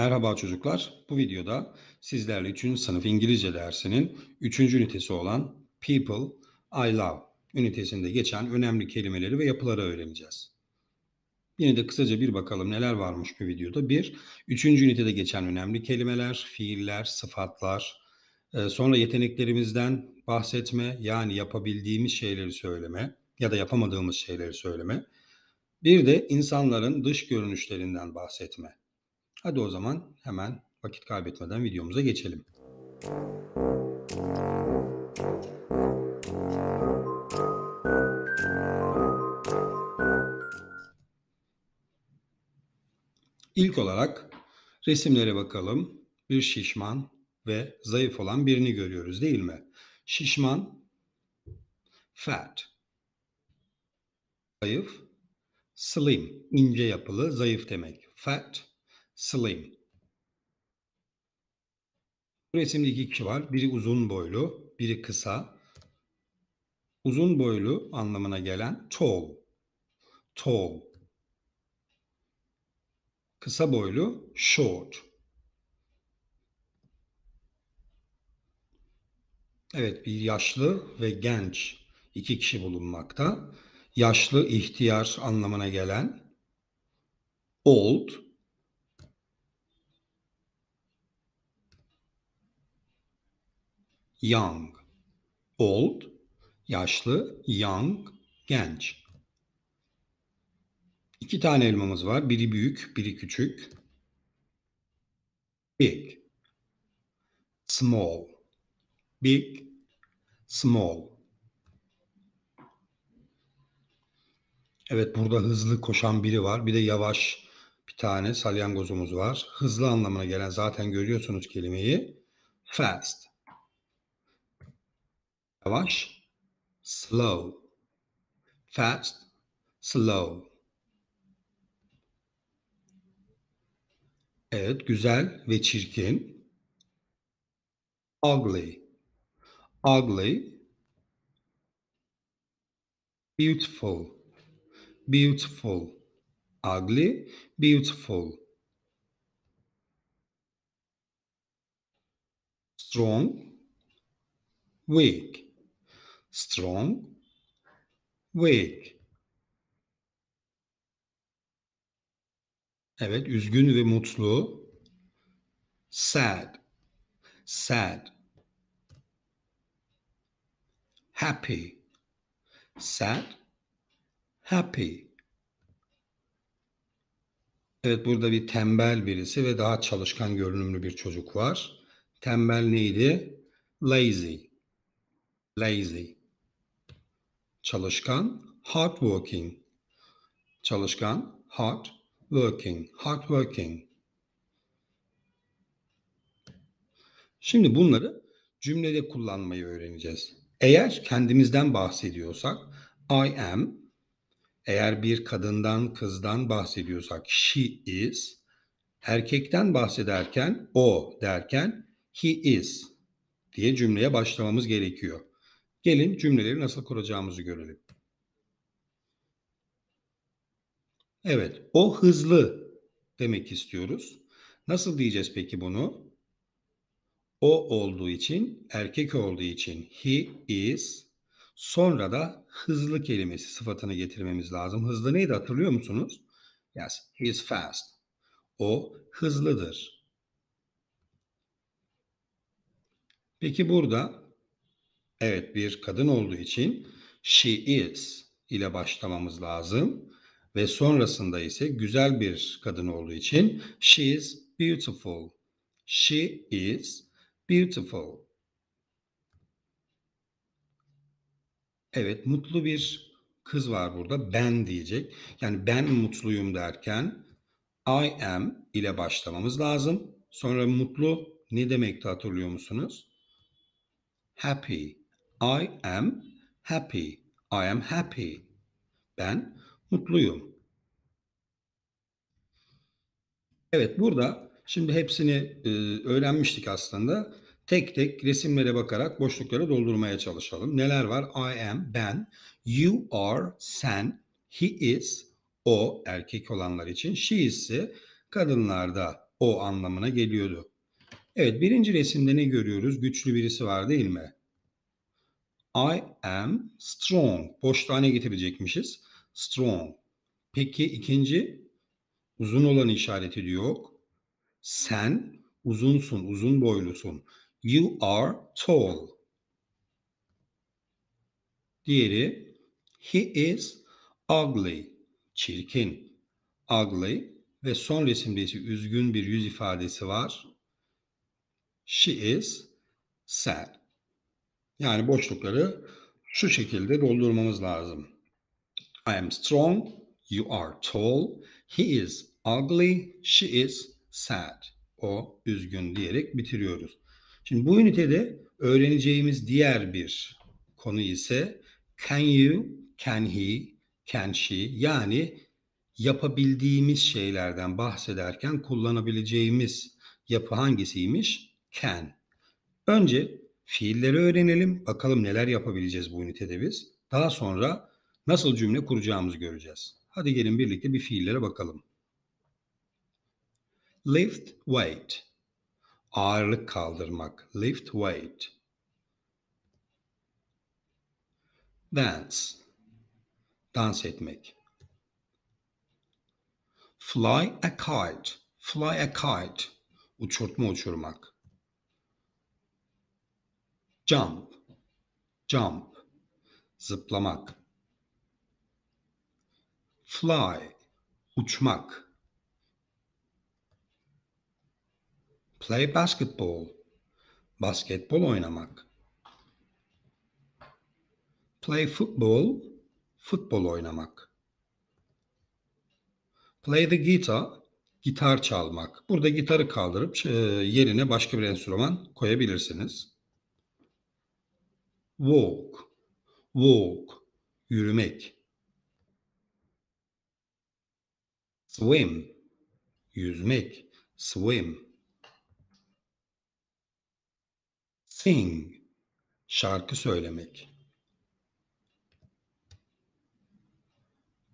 Merhaba çocuklar. Bu videoda sizlerle 3. sınıf İngilizce dersinin 3. ünitesi olan People I Love ünitesinde geçen önemli kelimeleri ve yapıları öğreneceğiz. Yine de kısaca bir bakalım neler varmış bu videoda. 1. 3. ünitede geçen önemli kelimeler, fiiller, sıfatlar, e, sonra yeteneklerimizden bahsetme yani yapabildiğimiz şeyleri söyleme ya da yapamadığımız şeyleri söyleme. Bir de insanların dış görünüşlerinden bahsetme. Hadi o zaman hemen vakit kaybetmeden videomuza geçelim. İlk olarak resimlere bakalım. Bir şişman ve zayıf olan birini görüyoruz değil mi? Şişman fat. Zayıf slim, ince yapılı, zayıf demek. Fat Slim. Bu resimde iki kişi var. Biri uzun boylu, biri kısa. Uzun boylu anlamına gelen tall. Tall. Kısa boylu short. Evet bir yaşlı ve genç iki kişi bulunmakta. Yaşlı ihtiyar anlamına gelen old young. Old, yaşlı, young, genç. İki tane elmamız var. Biri büyük, biri küçük. Big, small. Big, small. Evet burada hızlı koşan biri var. Bir de yavaş bir tane salyangozumuz var. Hızlı anlamına gelen zaten görüyorsunuz kelimeyi. Fast. Yavaş, slow. Fast, slow. Evet, güzel ve çirkin. Ugly. Ugly. Beautiful. Beautiful. Ugly, beautiful. Strong, weak strong, weak. Evet, üzgün ve mutlu. Sad. Sad. Happy. Sad. Happy. Evet burada bir tembel birisi ve daha çalışkan görünümlü bir çocuk var. Tembel neydi? Lazy. Lazy. Çalışkan, hard working. Çalışkan, hard working, hard working. Şimdi bunları cümlede kullanmayı öğreneceğiz. Eğer kendimizden bahsediyorsak I am, eğer bir kadından, kızdan bahsediyorsak she is, erkekten bahsederken o derken he is diye cümleye başlamamız gerekiyor. Gelin cümleleri nasıl kuracağımızı görelim. Evet, o hızlı demek istiyoruz. Nasıl diyeceğiz peki bunu? O olduğu için, erkek olduğu için he is. Sonra da hızlı kelimesi sıfatını getirmemiz lazım. Hızlı neydi hatırlıyor musunuz? Yes, he is fast. O hızlıdır. Peki burada Evet bir kadın olduğu için she is ile başlamamız lazım. Ve sonrasında ise güzel bir kadın olduğu için she is beautiful. She is beautiful. Evet mutlu bir kız var burada. Ben diyecek. Yani ben mutluyum derken I am ile başlamamız lazım. Sonra mutlu ne demekti hatırlıyor musunuz? Happy. I am happy. I am happy. Ben mutluyum. Evet burada şimdi hepsini e, öğrenmiştik aslında. Tek tek resimlere bakarak boşlukları doldurmaya çalışalım. Neler var? I am ben, you are sen, he is o erkek olanlar için, she ise kadınlarda o anlamına geliyordu. Evet birinci resimde ne görüyoruz? Güçlü birisi var değil mi? I am strong. Boş tane getirecekmişiz. Strong. Peki ikinci uzun olan işareti de yok. Sen uzunsun, uzun boylusun. You are tall. Diğeri he is ugly. Çirkin. Ugly ve son resimde ise üzgün bir yüz ifadesi var. She is sad. Yani boşlukları şu şekilde doldurmamız lazım. I am strong, you are tall, he is ugly, she is sad. O üzgün diyerek bitiriyoruz. Şimdi bu ünitede öğreneceğimiz diğer bir konu ise can you, can he, can she yani yapabildiğimiz şeylerden bahsederken kullanabileceğimiz yapı hangisiymiş? Can. Önce Fiilleri öğrenelim, bakalım neler yapabileceğiz bu ünitede biz. Daha sonra nasıl cümle kuracağımızı göreceğiz. Hadi gelin birlikte bir fiillere bakalım. Lift weight. Ağırlık kaldırmak. Lift weight. Dance. Dans etmek. Fly a kite. Fly a kite. Uçurtma uçurmak jump, jump, zıplamak. Fly, uçmak. Play basketball, basketbol oynamak. Play football, futbol oynamak. Play the guitar, gitar çalmak. Burada gitarı kaldırıp e, yerine başka bir enstrüman koyabilirsiniz walk, walk, yürümek. Swim, yüzmek, swim. Sing, şarkı söylemek.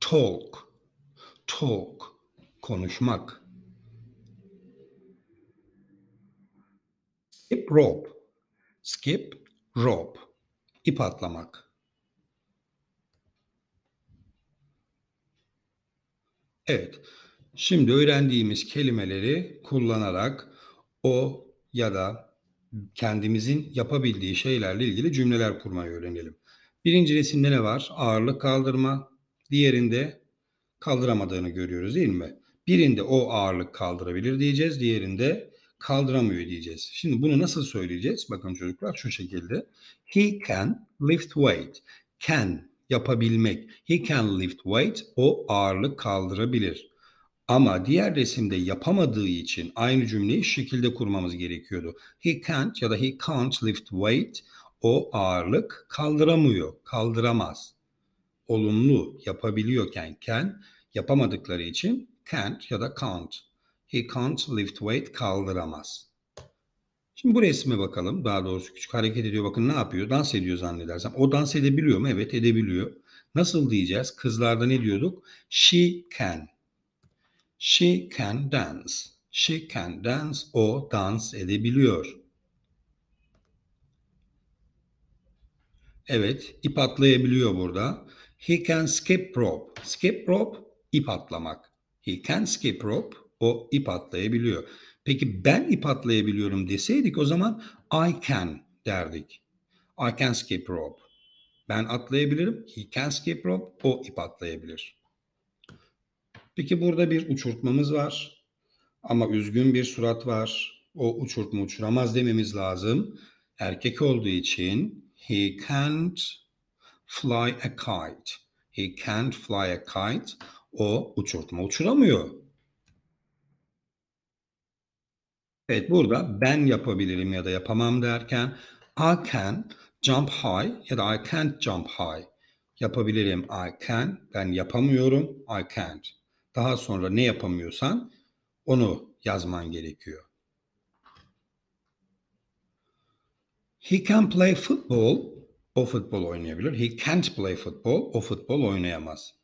Talk, talk, konuşmak. Skip rope, skip rope ip atlamak. Evet. Şimdi öğrendiğimiz kelimeleri kullanarak o ya da kendimizin yapabildiği şeylerle ilgili cümleler kurmayı öğrenelim. Birinci resimde ne var? Ağırlık kaldırma. Diğerinde kaldıramadığını görüyoruz değil mi? Birinde o ağırlık kaldırabilir diyeceğiz. Diğerinde kaldıramıyor diyeceğiz. Şimdi bunu nasıl söyleyeceğiz? Bakın çocuklar şu şekilde. He can lift weight. Can yapabilmek. He can lift weight. O ağırlık kaldırabilir. Ama diğer resimde yapamadığı için aynı cümleyi şekilde kurmamız gerekiyordu. He can't ya da he can't lift weight. O ağırlık kaldıramıyor, kaldıramaz. Olumlu yapabiliyorken can yapamadıkları için can't ya da can't He can't lift weight. Kaldıramaz. Şimdi bu resme bakalım. Daha doğrusu küçük hareket ediyor. Bakın ne yapıyor? Dans ediyor zannedersem. O dans edebiliyor mu? Evet edebiliyor. Nasıl diyeceğiz? Kızlarda ne diyorduk? She can. She can dance. She can dance. O dans edebiliyor. Evet, ip atlayabiliyor burada. He can skip rope. Skip rope, ip atlamak. He can skip rope. O ip atlayabiliyor. Peki ben ip atlayabiliyorum deseydik o zaman I can derdik. I can skip rope. Ben atlayabilirim. He can skip rope. O ip atlayabilir. Peki burada bir uçurtmamız var. Ama üzgün bir surat var. O uçurtma uçuramaz dememiz lazım. Erkek olduğu için he can't fly a kite. He can't fly a kite. O uçurtma uçuramıyor. Evet burada ben yapabilirim ya da yapamam derken I can jump high ya da I can't jump high. Yapabilirim I can, ben yapamıyorum I can't. Daha sonra ne yapamıyorsan onu yazman gerekiyor. He can play football, o futbol oynayabilir. He can't play football, o futbol oynayamaz.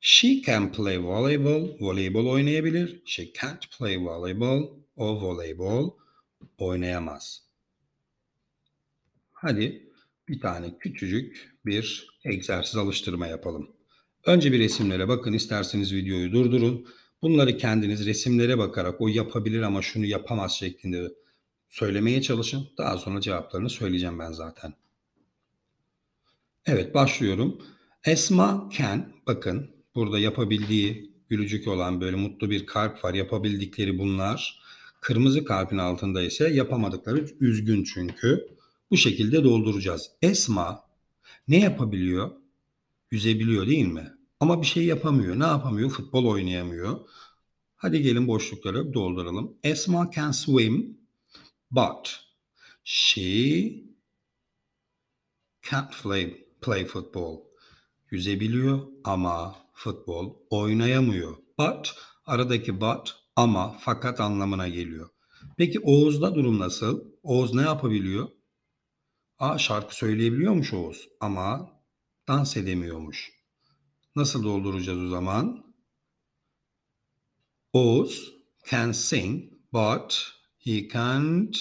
She can play volleyball, voleybol oynayabilir. She can't play volleyball, o voleybol oynayamaz. Hadi bir tane küçücük bir egzersiz alıştırma yapalım. Önce bir resimlere bakın isterseniz videoyu durdurun. Bunları kendiniz resimlere bakarak o yapabilir ama şunu yapamaz şeklinde söylemeye çalışın. Daha sonra cevaplarını söyleyeceğim ben zaten. Evet başlıyorum. Esma Ken bakın burada yapabildiği gülücük olan böyle mutlu bir kalp var. Yapabildikleri bunlar. Kırmızı kalbin altında ise yapamadıkları üzgün çünkü. Bu şekilde dolduracağız. Esma ne yapabiliyor? Yüzebiliyor değil mi? Ama bir şey yapamıyor. Ne yapamıyor? Futbol oynayamıyor. Hadi gelin boşlukları dolduralım. Esma can swim but she can't play, play football. Yüzebiliyor ama futbol oynayamıyor. But aradaki but ama fakat anlamına geliyor. Peki Oğuz'da durum nasıl? Oğuz ne yapabiliyor? A şarkı söyleyebiliyormuş Oğuz ama dans edemiyormuş. Nasıl dolduracağız o zaman? Oğuz can sing but he can't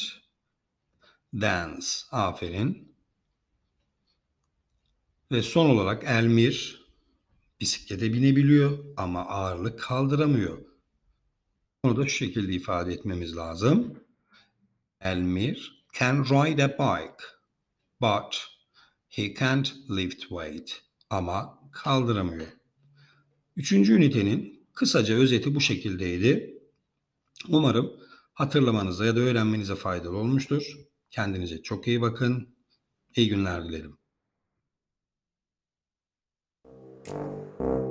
dance. Aferin. Ve son olarak Elmir bisiklete binebiliyor ama ağırlık kaldıramıyor. Bunu da şu şekilde ifade etmemiz lazım. Elmir can ride a bike but he can't lift weight ama kaldıramıyor. Üçüncü ünitenin kısaca özeti bu şekildeydi. Umarım hatırlamanıza ya da öğrenmenize faydalı olmuştur. Kendinize çok iyi bakın. İyi günler dilerim. Thank you.